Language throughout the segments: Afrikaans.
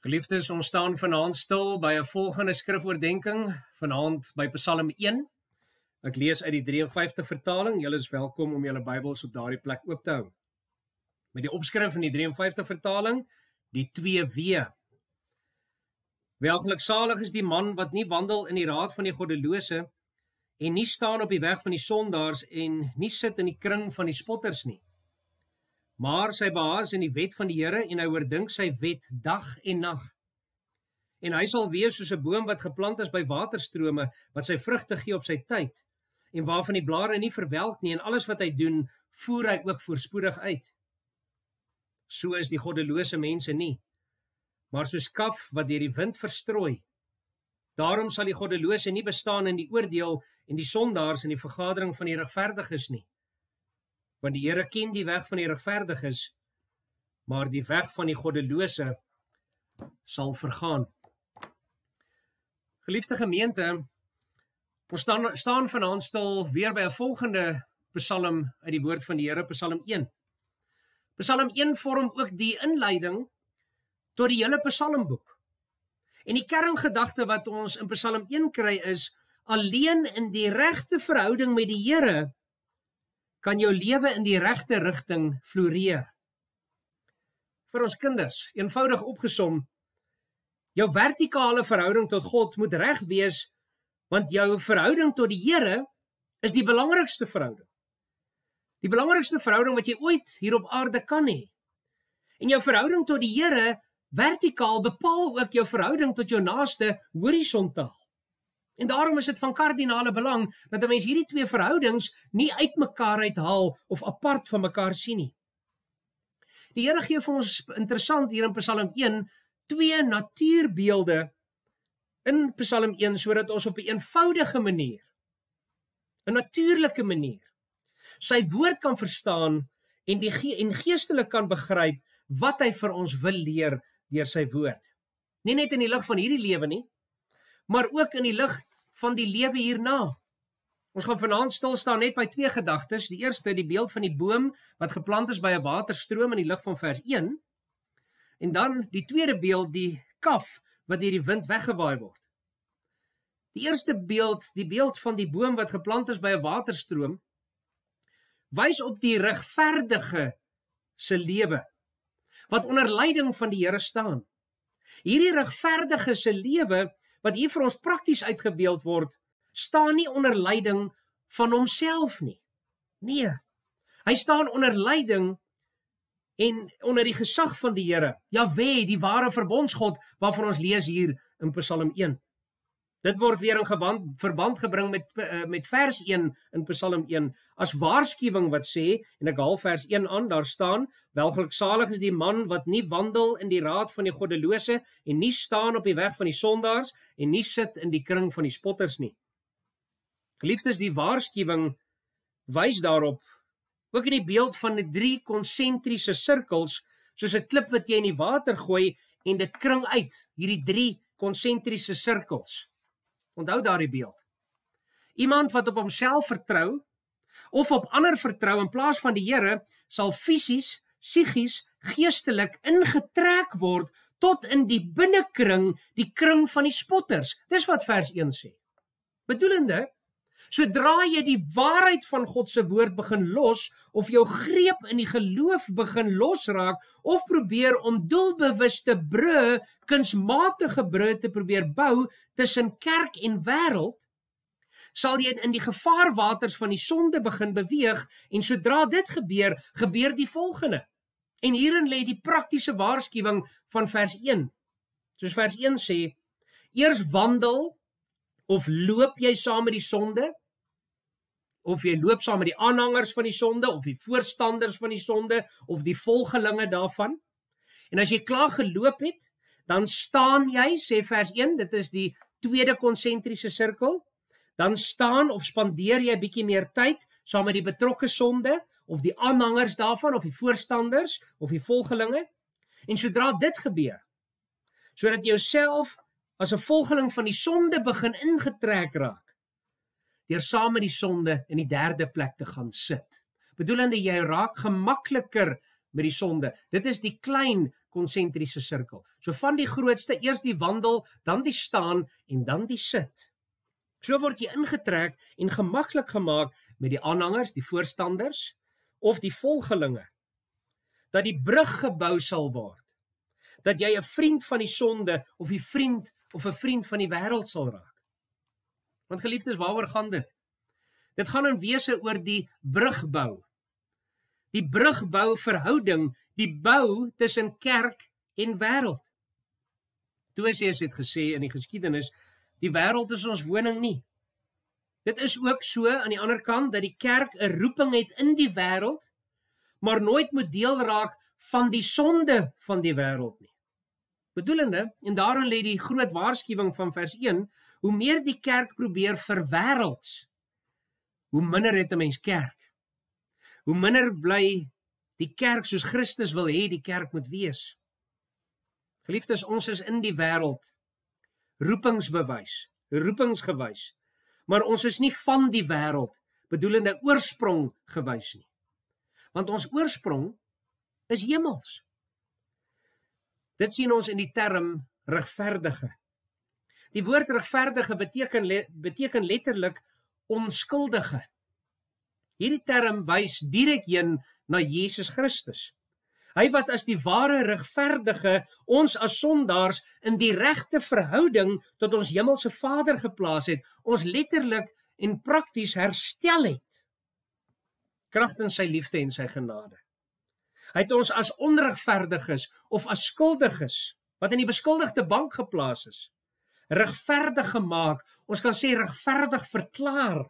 Geliefdes, ons staan vanaand stil by 'n volgende skrifoordenkings, vanaand by Psalm 1. Ek lees uit die 53 vertaling. Julle is welkom om julle Bybels op daardie plek oop te hou. Met die opskrif van die 53 vertaling, die 2W. Welgelukkig is die man wat nie wandel in die raad van die goddelose en nie staan op die weg van die sondaars en nie sit in die kring van die spotters nie maar sy behaas in die wet van die Here en hy oordink sy wet dag en nag. En hy sal wees soos 'n boom wat geplant is by waterstrome wat sy vrugte gee op sy tyd en waarvan die blare nie verwelk nie en alles wat hy doen, voer hy ook voorspoedig uit. So is die goddelose mense nie, maar soos kaf wat deur die wind verstrooi. Daarom sal die goddelose nie bestaan in die oordeel en die sondaars in die vergadering van die regverdiges nie want die Here ken die weg van die regverdiges maar die weg van die goddelose sal vergaan. Geliefde gemeente, ons staan staan vanaand stil weer by 'n volgende Psalm uit die woord van die Here, Psalm 1. Psalm 1 vorm ook die inleiding tot die hele Psalmboek. En die kerngedagte wat ons in Psalm 1 kry is alleen in die regte verhouding met die Here kan jou lewe in die regte rigting floreer. Vir ons kinders, eenvoudig opgesom, jou vertikale verhouding tot God moet reg wees want jou verhouding tot die Here is die belangrikste verhouding. Die belangrikste verhouding wat jy ooit hier op aarde kan hê. En jou verhouding tot die Here vertikaal bepaal ook jou verhouding tot jou naaste horisontaal. En daarom is dit van kardinale belang dat 'n mens hierdie twee verhoudings nie uitmekaar uithaal of apart van mekaar sien nie. Die Here gee vir ons interessant hier in Psalm 1 twee natuurbeelde in Psalm 1 sodat ons op 'n eenvoudige manier 'n natuurlike manier sy woord kan verstaan en die ge en geestelik kan begryp wat hy vir ons wil leer deur sy woord. Nie net in die lig van hierdie lewe nie, maar ook in die lig van die lewe hierna. Ons gaan vanaand stil staan net by twee gedagtes. Die eerste, die beeld van die boom wat geplant is by 'n waterstroom in die lig van vers 1. En dan die tweede beeld, die kaf wat deur die wind weggewaai word. Die eerste beeld, die beeld van die boom wat geplant is by 'n waterstroom, wys op die regverdige se lewe wat onder leiding van die Here staan. Hierdie regverdige se lewe wat hier vir ons prakties uitgebeeld word, staan nie onder leiding van homself nie. Nee. Hy staan onder leiding en onder die gesag van die Here. Jahwe, die ware verbondsgod waarvan ons lees hier in Psalm Dit word weer in gewand, verband gebring met eh, met vers 1 in Psalm 1 as waarskuwing wat sê en ek haal vers 1 aan daar staan welgeluksalig is die man wat nie wandel in die raad van die goddelose en nie staan op die weg van die sondaars en nie sit in die kring van die spotters nie. Geliefdes, die waarskuwing wys daarop ook in die beeld van die drie konsentriese sirkels soos 'n klip wat jy in die water gooi en dit kring uit hierdie drie konsentriese sirkels. Onthou daardie beeld. Iemand wat op homself vertrou of op ander vertrou in plaas van die Here, sal fisies, psigies, geestelik ingetrek word tot in die binnekring, die kring van die spotters. Dis wat vers 1 sê. Bedoelende, Sodra jy die waarheid van God se woord begin los of jou greep in die geloof begin losraak of probeer om doelbewuste bru, kunsmatige bru te probeer bou tussen kerk en wêreld, sal jy in die gevaarwaters van die sonde begin beweeg en sodra dit gebeur, gebeur die volgende. En hierin lê die praktiese waarskuwing van vers 1. Soos vers 1 sê, eers wandel of loop jy saam met die sonde? of jy loop saam met die aanhangers van die sonde of die voorstanders van die sonde of die volgelinge daarvan. En as jy klaar geloop het, dan staan jy, sê vers 1, dit is die tweede konsentriese sirkel, dan staan of spandeer jy 'n bietjie meer tyd saam met die betrokke sonde of die aanhangers daarvan of die voorstanders of die volgelinge. En sodra dit gebeur, sodat jy jouself as 'n volgeling van die sonde begin ingetrek raak, deur saam met die sonde in die derde plek te gaan sit. Bedoelende jy raak gemakliker met die sonde. Dit is die klein konsentriese sirkel. So van die grootste eers die wandel, dan die staan en dan die sit. So word jy ingetrek en gemaklik gemaak met die aanhangers, die voorstanders of die volgelinge dat die brug gebou sal word. Dat jy 'n vriend van die sonde of 'n vriend of 'n vriend van die wêreld sal raak. Want geliefdes, waaroor gaan dit? Dit gaan in wese oor die brugbou. Die brugbou verhouding, die bou tussen kerk en wêreld. Toesies het gesê in die geskiedenis, die wêreld is ons woning nie. Dit is ook so aan die ander kant dat die kerk 'n roeping het in die wêreld, maar nooit moet deel raak van die sonde van die wêreld nie. Bedoelende, en daarin lê die groot waarskuwing van vers Hoe meer die kerk probeer verwêrelds, hoe minder het 'n mens kerk. Hoe minder bly die kerk soos Christus wil hê die kerk moet wees. Geliefdes, ons is in die wêreld roepingsbewys, roepingsgewys. Maar ons is nie van die wêreld bedoelende oorsprong gewys nie. Want ons oorsprong is hemels. Dit sien ons in die term regverdige. Die woord regverdige beteken le, beteken letterlik onskuldige. Hierdie term wys direk heen na Jesus Christus. Hy wat as die ware regverdige ons as sondaars in die regte verhouding tot ons hemelse Vader geplaas het, ons letterlik en prakties herstel het. Kragtens sy liefde en sy genade. Hy het ons as onregverdiges of as skuldiges wat in die beskuldigte bank geplaas is, regverdig gemaak. Ons kan sê regverdig verklaar.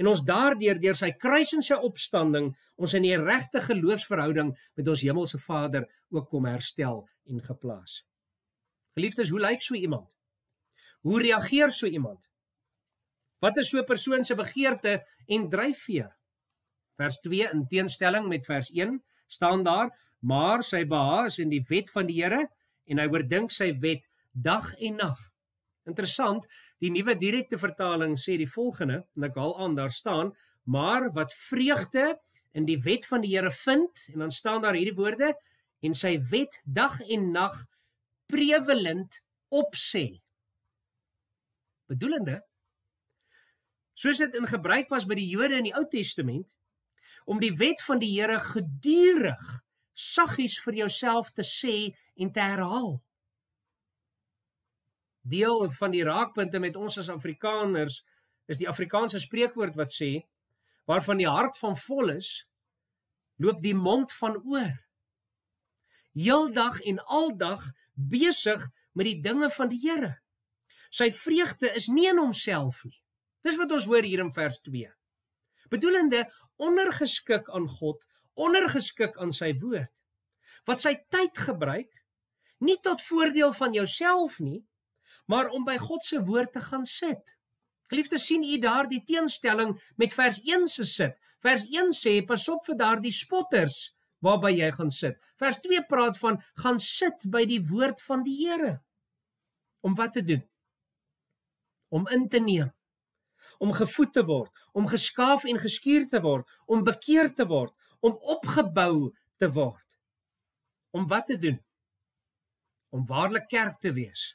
En ons daardeur deur sy kruis en sy opstanding ons in die regte geloofsverhouding met ons hemelse Vader ook kom herstel en geplaas. Geliefdes, hoe lyk so iemand? Hoe reageer so iemand? Wat is so 'n persoon se begeerte en dryfveer? Vers 2 in teenstelling met vers 1 staan daar: "Maar sy behaag is in die wet van die Here en hy oordink sy wet dag en nag." Interessant, die nuwe direkte vertaling sê die volgende, en ek haal aan, daar staan: "Maar wat vreugde in die wet van die Here vind," en dan staan daar hierdie woorde, "en sy wet dag en nag prevalent opsê." Bedoelende soos dit in gebruik was by die Jode in die Ou Testament om die wet van die Here gedurig saggies vir jouself te sê en te herhaal deel van die raakpunte met ons as Afrikaners is die Afrikaanse spreekwoord wat sê waarvan die hart van vol is loop die mond van oor. Heeldag en aldag besig met die dinge van die Here. Sy vreugde is nie in homself nie. Dis wat ons hoor hier in vers 2. Bedoelende ondergeskik aan God, ondergeskik aan sy woord. Wat sy tyd gebruik nie tot voordeel van jouself nie, maar om by God se woord te gaan sit. Liefde sien u daar die teenstelling met vers 1 se sit. Vers 1 sê pas op vir daardie spotters waarby jy gaan sit. Vers 2 praat van gaan sit by die woord van die Here. Om wat te doen? Om in te neem om gevoed te word, om geskaaf en geskuur te word, om bekeer te word, om opgebou te word. Om wat te doen? Om waarlik kerk te wees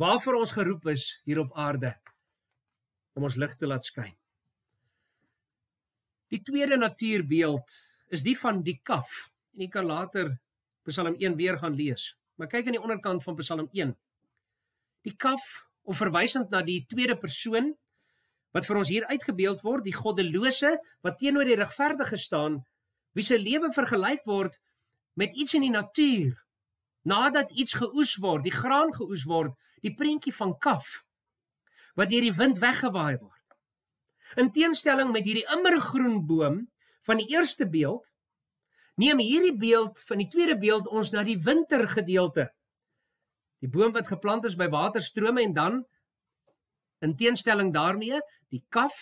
waarvoor ons geroep is hier op aarde om ons lig te laat skyn. Die tweede natuurbeeld is die van die kaf en jy kan later Psalm 1 weer gaan lees. Maar kyk aan die onderkant van Psalm 1. Die kaf of verwysend na die tweede persoon wat vir ons hier uitgebeeld word, die goddelose wat teenoor die regverdige staan, wie se lewe vergelyk word met iets in die natuur nadat iets geoes word, die graan geoes word, die prentjie van kaf wat deur die wind weggewaai word. In teenstelling met hierdie immergroen boom van die eerste beeld, neem hierdie beeld van die tweede beeld ons na die wintergedeelte. Die boom wat geplant is by waterstrome en dan in teenstelling daarmee, die kaf,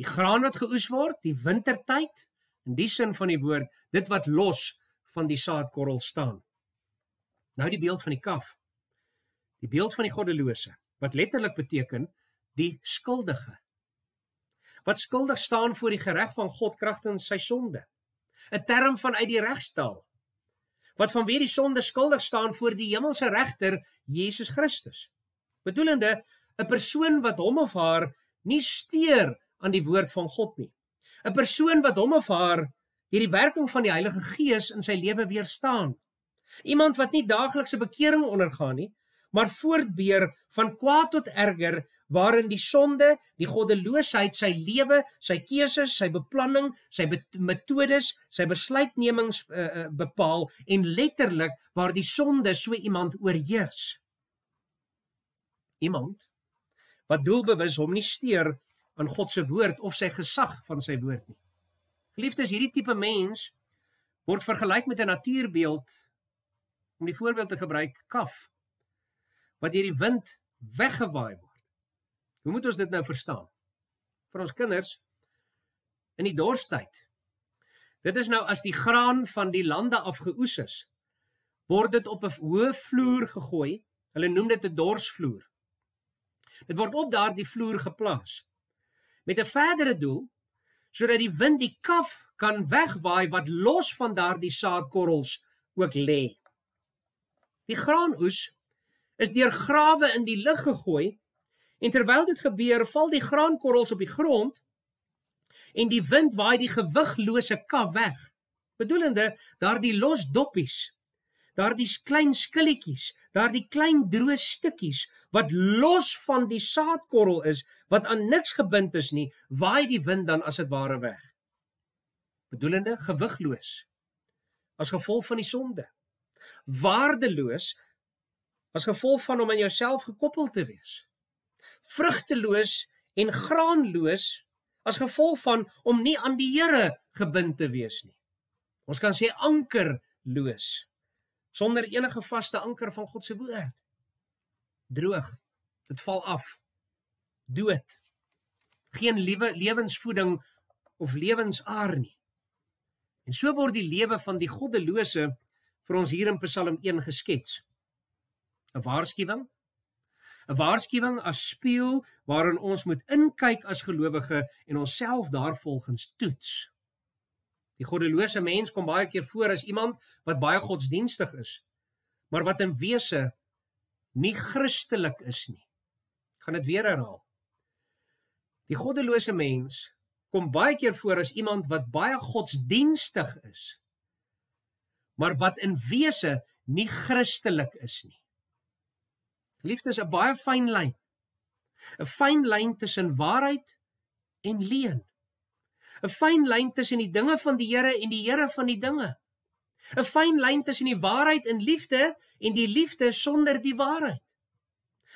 die graan wat geoes word, die wintertyd in die sin van die woord, dit wat los van die saadkorrel staan. Nou die beeld van die kaf. Die beeld van die goddelose wat letterlik beteken die skuldige. Wat skuldig staan voor die reg van God kragtens sy sonde. 'n Term vanuit die regstaal. Wat vanweer die sonde skuldig staan voor die hemelse regter Jesus Christus. Bedoelende 'n persoon wat hom of haar nie steur aan die woord van God nie. 'n Persoon wat hom of haar deur die werking van die Heilige Gees in sy lewe weerstaan Iemand wat nie daaglikse bekering ondergaan nie, maar voortbeer van kwaad tot erger waarin die sonde, die goddeloosheid sy lewe, sy keuses, sy beplanning, sy metodes, sy besluitnemings uh, uh, bepaal en letterlik waar die sonde so iemand oorheers. Iemand wat doelbewus hom nie steur aan God se woord of sy gesag van sy woord nie. Geliefdes, hierdie tipe mens word vergelyk met 'n natuurbeeld om die voorbeeld te gebruik kaf wat deur die wind weggewaai word. Hoe moet ons dit nou verstaan? Vir ons kinders in die dorstyd. Dit is nou as die graan van die lande afgeoes is, word dit op 'n hoë vloer gegooi. Hulle noem dit 'n dorsvloer. Dit word op daardie vloer geplaas met 'n verdere doel sodat die wind die kaf kan wegwaai wat los van daardie saadkorrels ook lê. Die graanoes is deur grawe in die lug gegooi en terwyl dit gebeur, val die graankorrels op die grond en die wind waai die gewiglose kaf weg. Bedoelende daardie los doppies, daardie klein skilletjies, daardie klein droë stukkies wat los van die saadkorrel is wat aan niks gebind is nie, waai die wind dan as dit ware weg. Bedoelende gewigloos as gevolg van die sonde waardeloos as gevolg van om aan jouself gekoppel te wees vrugteloos en graanloos as gevolg van om nie aan die Here gebind te wees nie ons kan sê ankerloos sonder enige vaste anker van God se woord droog dit val af dood geen liewe lewensvoeding of lewensaar nie en so word die lewe van die goddelose vir ons hier in Psalm 1 geskets. 'n Waarskuwing. 'n Waarskuwing as spieël waarin ons moet inkyk as gelowige en onsself daarvolgens toets. Die goddelose mens kom baie keer voor as iemand wat baie godsdienstig is, maar wat in wese nie Christelik is nie. Ek gaan dit weer herhaal. Die goddelose mens kom baie keer voor as iemand wat baie godsdienstig is, maar wat in wese nie kristelik is nie. Liefdes 'n baie fyn lyn. 'n Fyn lyn tussen waarheid en leuen. 'n Fyn lyn tussen die dinge van die Here en die Here van die dinge. 'n Fyn lyn tussen die waarheid in liefde en die liefde sonder die waarheid.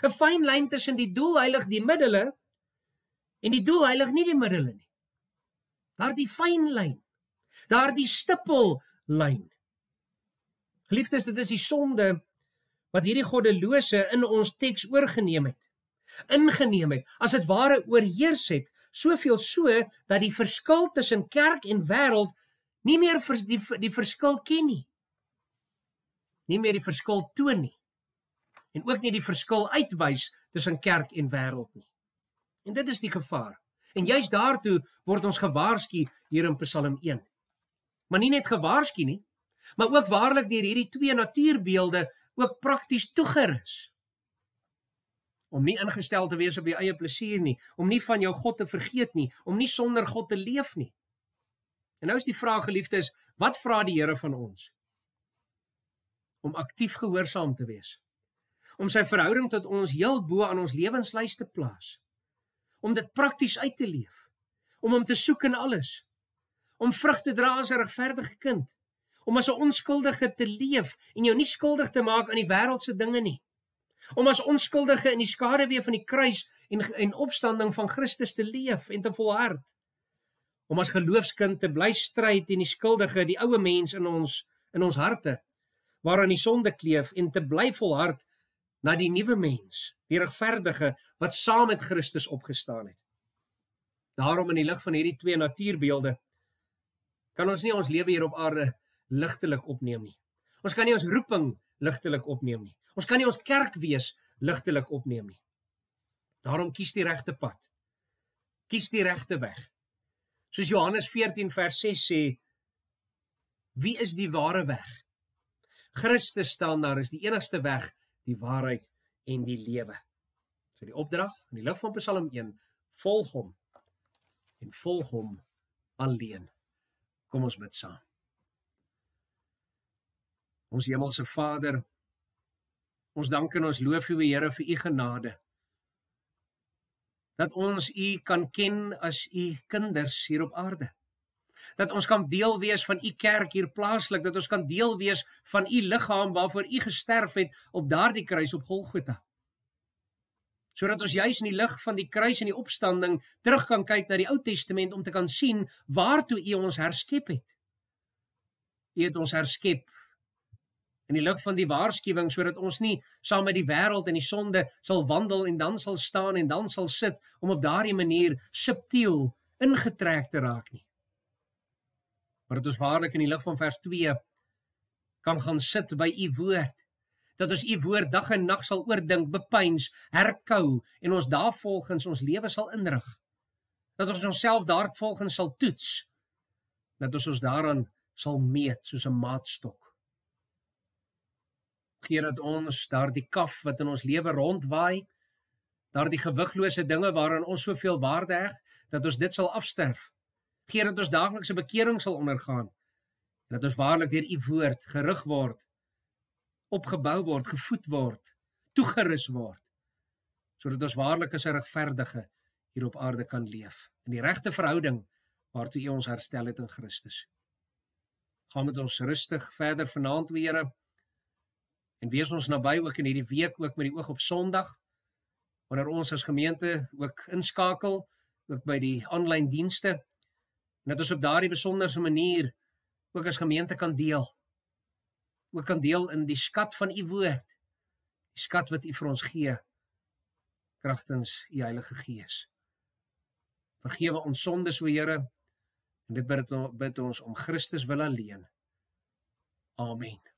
'n Fyn lyn tussen die doel heilig die middele en die doel heilig nie die middele nie. Daardie fyn lyn. Daardie stippel lyn. Geliefdes, dit is die sonde wat hierdie goddelose in ons teks oorgeneem het. Ingeneem het, as dit ware oorheers het, soveel so dat die verskil tussen kerk en wêreld nie meer vers, die die verskil ken nie. Nie meer die verskil toon nie. En ook nie die verskil uitwys tussen kerk en wêreld nie. En dit is die gevaar. En juist daartoe word ons gewaarsku hier in Psalm 1. Maar nie net gewaarsku nie, maar ook waarlik deur hierdie twee natuurbeelde ook prakties toegerus om nie ingestel te wees op die eie plesier nie, om nie van jou God te vergeet nie, om nie sonder God te leef nie. En nou is die vraag geliefdes, wat vra die Here van ons? Om aktief gehoorsaam te wees. Om sy verhouding tot ons heel bo aan ons lewenslys te plaas. Om dit prakties uit te leef. Om hom te soek in alles. Om vrug te dra as 'n regverdige kind om as 'n onskuldige te leef en jou nie skuldig te maak aan die wêreldse dinge nie. Om as onskuldige in die skaduwee van die kruis en en opstanding van Christus te leef en te volhard. Om as geloofskind te bly stry teen die skuldige, die ou mens in ons in ons harte waaraan die sonde kleef en te bly volhard na die nuwe mens, die regverdige wat saam met Christus opgestaan het. Daarom in die lig van hierdie twee natuurbeelde kan ons nie ons lewe hier op aarde ligtelik opneem nie. Ons kan nie ons roeping ligtelik opneem nie. Ons kan nie ons kerk wees ligtelik opneem nie. Daarom kies die regte pad. Kies die regte weg. Soos Johannes 14 vers 6 sê, wie is die ware weg? Christus staan daar is die enigste weg, die waarheid en die lewe. So die opdrag in die lig van Psalm 1, volg hom en volg hom alleen. Kom ons bid saam. Ons hemelse Vader, ons dank en ons loof U, Here, vir U genade. Dat ons U kan ken as U kinders hier op aarde. Dat ons kan deel wees van U kerk hier plaaslik, dat ons kan deel wees van U liggaam waarvoor U gesterf het op daardie kruis op Golgotha. Sodat ons juis in die lig van die kruis en die opstanding terug kan kyk na die Ou Testament om te kan sien waartoe U ons herskep het. U het ons herskep in die lig van die waarskuwing sodat ons nie saam met die wêreld en die sonde sal wandel en dan sal staan en dan sal sit om op daardie manier subtiel ingetrek te raak nie. Maar dit is waarlik in die lig van vers 2 kan gaan sit by u woord dat ons u woord dag en nag sal oordink, bepeins, herkou en ons daarvolgens ons lewe sal inrig. Dat ons onsself daarvolgens sal toets. Dat ons ons daaraan sal meet soos 'n maatstok gee dat ons daardie kaf wat in ons lewe rondwaai, daardie gewiglose dinge waaraan ons soveel waarde heg, dat ons dit sal afsterf. Gee dat ons daaglikse bekering sal ondergaan. Dat ons waarlik deur u woord gerig word, opgebou word, gevoed word, toegerus word, sodat ons waarlik as 'n regverdige hier op aarde kan leef in die regte verhouding waartoe u ons herstel het in Christus. Gaan met ons rustig verder vanaand, Here en wees ons naby ook in hierdie week ook met die oog op Sondag wanneer ons as gemeente ook inskakel ook by die aanlyn dienste en dat ons op daardie besonderse manier ook as gemeente kan deel ook kan deel in die skat van u woord die skat wat u vir ons gee kragtens u Heilige Gees vergewe ons sondes o Here en dit bid ons bid ons om Christus wil alleen amen